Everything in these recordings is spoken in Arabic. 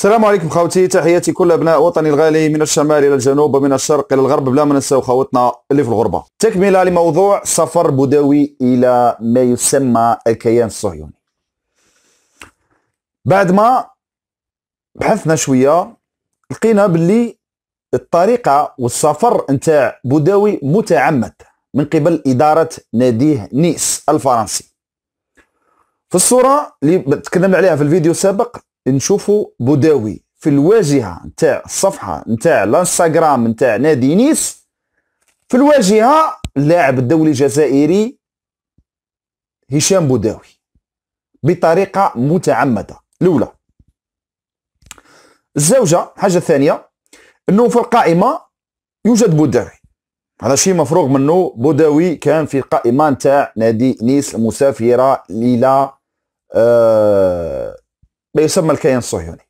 السلام عليكم خوتي تحياتي كل ابناء وطني الغالي من الشمال الى الجنوب ومن الشرق الى الغرب بلا ما ننساو خوتنا اللي في الغربه تكمله لموضوع سفر بدوي الى ما يسمى الكيان الصهيوني بعد ما بحثنا شويه لقينا باللي الطريقه والسفر نتاع بوداوي متعمد من قبل اداره ناديه نيس الفرنسي في الصوره اللي تكلمنا عليها في الفيديو السابق نشوفوا بوداوي في الواجهه نتاع الصفحه نتاع الانستغرام نتاع نادي نيس في الواجهه اللاعب الدولي الجزائري هشام بوداوي بطريقه متعمده الاولى الزوجه حاجه ثانيه انه في القائمه يوجد بوداوي هذا شيء مفروغ منه بوداوي كان في القائمه نتاع نادي نيس المسافره الى ما يسمى الكيان الصهيوني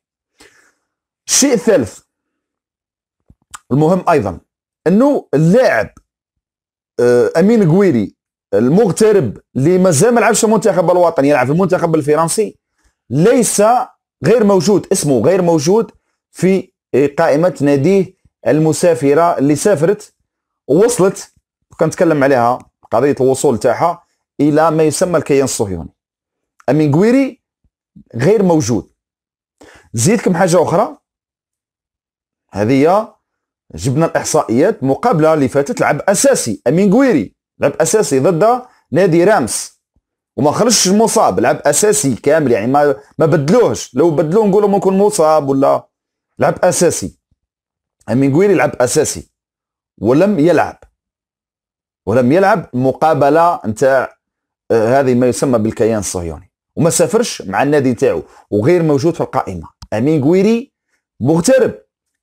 الشيء الثالث المهم ايضا انه اللاعب آه، امين قويري المغترب اللي مازال ما لعبش المنتخب الوطني يلعب في المنتخب الفرنسي ليس غير موجود اسمه غير موجود في آه، قائمه ناديه المسافره اللي سافرت ووصلت كنتكلم عليها قضيه الوصول تاعها الى ما يسمى الكيان الصهيوني امين قويري غير موجود زيدكم حاجه اخرى هذه جبنا الاحصائيات مقابله اللي فاتت لعب اساسي امين قويري لعب اساسي ضد نادي رامس وما خرجش مصاب لعب اساسي كامل يعني ما ما بدلوهش لو بدلوه نقولوا ممكن مصاب ولا لعب اساسي امين قويري لعب اساسي ولم يلعب ولم يلعب مقابله نتاع آه، هذه ما يسمى بالكيان الصهيوني وما سافرش مع النادي تاعو وغير موجود في القائمه امين قويري مغترب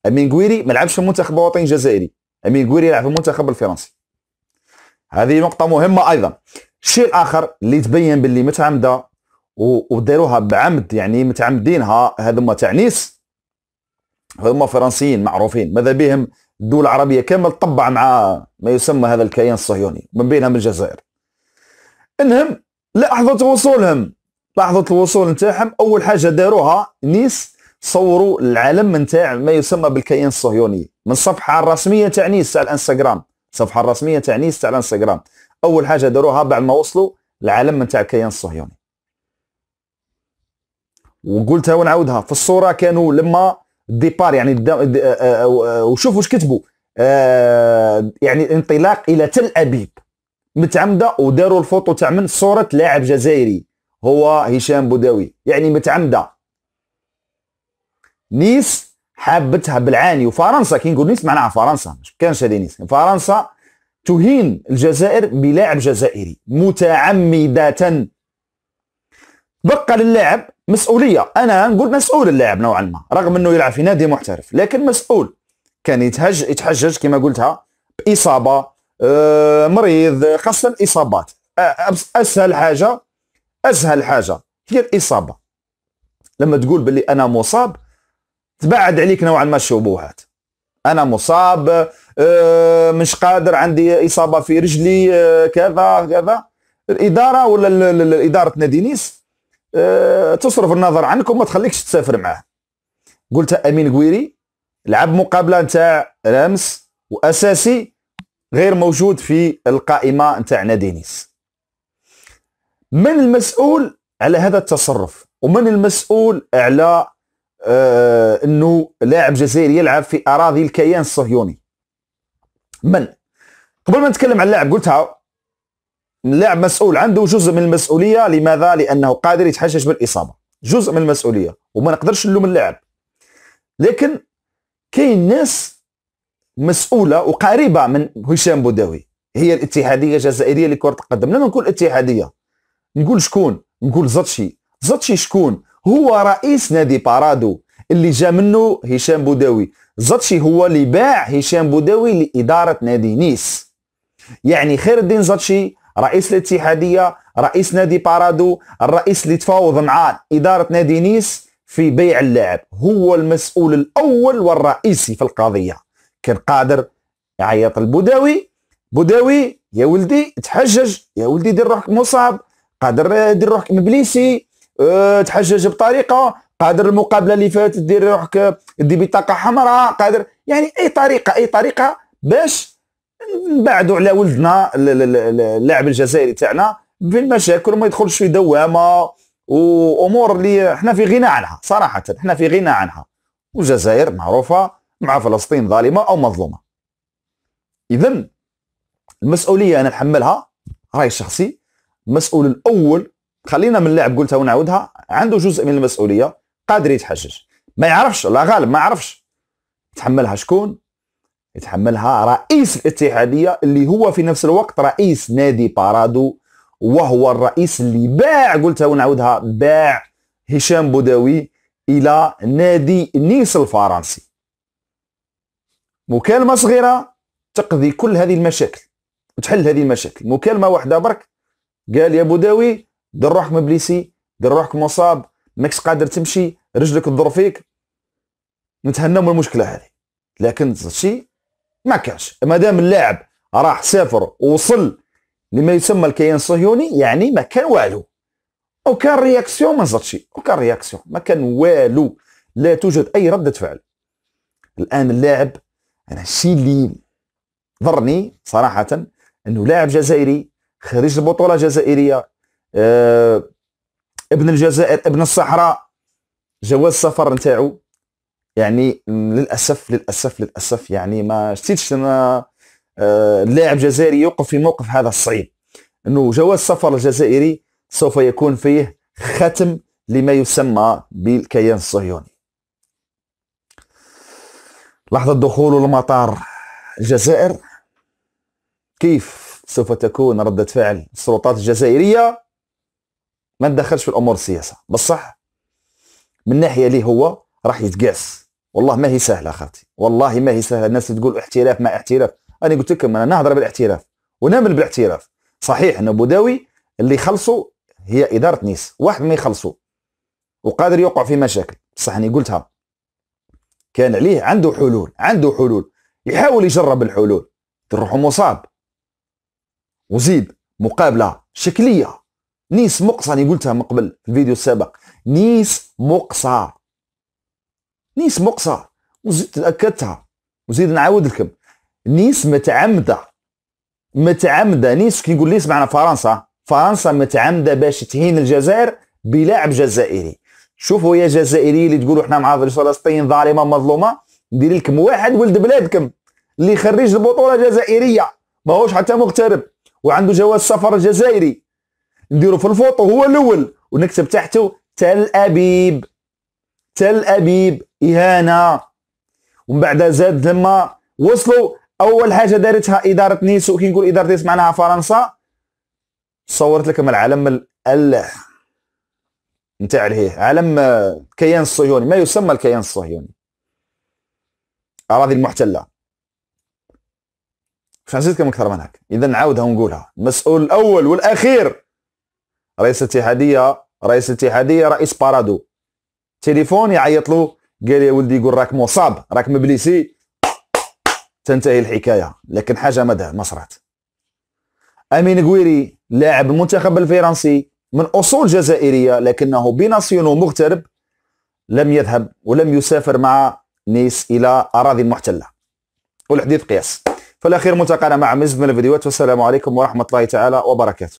امين قويري ما لعبش في المنتخب الوطني الجزائري امين قويري يلعب في المنتخب الفرنسي هذه نقطه مهمه ايضا الشيء الاخر اللي تبين باللي متعمده وداروها بعمد يعني متعمدينها هذوما تاع نيس هذوما فرنسيين معروفين ماذا بهم الدول العربيه كامل طبع مع ما يسمى هذا الكيان الصهيوني من بينهم الجزائر انهم لحظه وصولهم لحظه الوصول نتاعهم اول حاجه داروها نيس صوروا العلم نتاع ما يسمى بالكيان الصهيوني من الصفحه الرسميه تاع نيس تاع الانستغرام الصفحه الرسميه تاع نيس تاع الانستغرام اول حاجه داروها بعد ما وصلوا العلم نتاع الكيان الصهيوني وقلتها ونعاودها في الصوره كانوا لما ديبار يعني آه، آه، آه، وشوفوا واش كتبوا يعني انطلاق الى تل ابيب متعمده وداروا الفوتو تاع من صوره لاعب جزائري هو هشام بوداوي يعني متعمدة نيس حابتها بالعاني وفرنسا كي نقول نيس معناها فرنسا ما كانش هذه نيس فرنسا تهين الجزائر بلاعب جزائري متعمدة بقى للاعب مسؤولية أنا نقول مسؤول اللاعب نوعا ما رغم أنه يلعب في نادي محترف لكن مسؤول كان يتهج يتحجج كما قلتها بإصابة آه، مريض خاصة الإصابات أسهل حاجة اسهل حاجه هي الاصابه لما تقول باللي انا مصاب تبعد عليك نوعا ما الشبهات انا مصاب آه، مش قادر عندي اصابه في رجلي آه، كذا كذا الاداره ولا اداره نادي نيس آه، تصرف النظر عنك وما تخليكش تسافر معاه قلت امين قويري لعب مقابله نتاع رامس واساسي غير موجود في القائمه نتاع نادي نيس من المسؤول على هذا التصرف ومن المسؤول على آه، انه لاعب جزائري يلعب في اراضي الكيان الصهيوني من قبل ما نتكلم عن اللاعب قلتها اللاعب مسؤول عنده جزء من المسؤوليه لماذا لانه قادر يتحشش بالاصابه جزء من المسؤوليه وما نقدرش نلوم اللاعب لكن كاين ناس مسؤوله وقريبه من هشام بوداوي هي الاتحاديه الجزائريه لكره القدم لما نقول اتحاديه نقول شكون نقول زطشي زطشي شكون هو رئيس نادي بارادو اللي جا منه هشام بوداوي زطشي هو اللي باع هشام بوداوي لإدارة نادي نيس يعني خير الدين زطشي رئيس الاتحادية رئيس نادي بارادو الرئيس اللي تفاوض مع إدارة نادي نيس في بيع اللاعب هو المسؤول الأول والرئيسي في القضية كان قادر يعيط البوداوي بوداوي يا ولدي تحجج يا ولدي دير روحك مصاب قادر دير روحك مبليسي أه تحجج بطريقه قادر المقابله اللي فاتت دير روحك دي بطاقه حمراء قادر يعني اي طريقه اي طريقه باش نبعدوا على ولدنا اللاعب الجزائري تاعنا في المشاكل وما يدخلش في دوامه وامور اللي احنا في غنى عنها صراحه احنا في غنى عنها والجزائر معروفه مع فلسطين ظالمه او مظلومه اذا المسؤوليه انا نحملها راي شخصي المسؤول الاول خلينا من اللاعب قلتها ونعاودها عنده جزء من المسؤوليه قادر يتحجج ما يعرفش لا غالب ما عرفش يتحملها شكون يتحملها رئيس الاتحاديه اللي هو في نفس الوقت رئيس نادي بارادو وهو الرئيس اللي باع قلتها ونعاودها باع هشام بوداوي الى نادي نيس الفرنسي مكالمه صغيره تقضي كل هذه المشاكل وتحل هذه المشاكل مكالمه واحده برك قال يا بوداوي دير روحك مبليسي دير روحك مصاب ماكش قادر تمشي رجلك تضر فيك نتهنى من المشكله هذه لكن الشيء ما كانش ما دام اللاعب راح سافر ووصل لما يسمى الكيان الصهيوني يعني ما كان والو وكان رياكسيون ما زادش وكان رياكسيون ما كان والو لا توجد اي رده فعل الان اللاعب انا الشيء اللي ضرني صراحه انه لاعب جزائري خريج البطوله الجزائريه آه ابن الجزائر ابن الصحراء جواز السفر نتاعو يعني للاسف للاسف للاسف يعني ما شتيتش انا آه لاعب جزائري يوقف في موقف هذا الصعيب انه جواز السفر الجزائري سوف يكون فيه ختم لما يسمى بالكيان الصهيوني لحظه دخوله لمطار الجزائر كيف سوف تكون ردة فعل السلطات الجزائرية ما تدخلش في الأمور السياسة بصح من ناحية لي هو راح يتقاس والله ما هي سهلة أخوتي والله ما هي سهلة الناس تقول احتراف ما احتراف أنا قلت لكم أنا نهضر بالاحتراف ونامل بالاحتراف صحيح أن بوداوي اللي خلصوا هي إدارة نيس واحد ما يخلصوا وقادر يوقع في مشاكل بصح أنا قلتها كان عليه عنده حلول عنده حلول يحاول يجرب الحلول تروحوا مصاب وزيد مقابله شكليه نيس مقصى انا قلتها من قبل في الفيديو السابق نيس مقصى نيس مقصى وزيد تاكدتها وزيد نعاود لكم نيس متعمده متعمده نيس كي نقول ليس معنا فرنسا فرنسا متعمده باش تهين الجزائر بلاعب جزائري شوفوا يا جزائري اللي تقولوا احنا مع فلسطين ظالمه مظلومه ندير لكم واحد ولد بلادكم اللي خريج البطوله الجزائريه ماهوش حتى مغترب وعنده جواز سفر جزائري نديرو في الفوطو هو الاول ونكتب تحته تل ابيب تل ابيب اهانه ومن بعد زاد لما وصلوا اول حاجه دارتها اداره نيس وكي نقول اداره نيس معناها فرنسا صورت لكم العلم ال نتاع لهيه علم الكيان الصهيوني ما يسمى الكيان الصهيوني اراضي المحتله مش نسيتكم اكثر من هكا اذا نعاودها ونقولها المسؤول الاول والاخير رئيس الاتحاديه رئيس الاتحاديه رئيس بارادو تليفون يعيط له قال يا ولدي يقول راك مصاب راك مبليسي تنتهي الحكايه لكن حاجه مدى ما صرات امين قويري لاعب المنتخب الفرنسي من اصول جزائريه لكنه بناسيونو مغترب لم يذهب ولم يسافر مع نيس الى اراضي محتله والحديث قياس فالاخير ملتقانا مع مزيد من الفيديوهات والسلام عليكم ورحمه الله تعالى وبركاته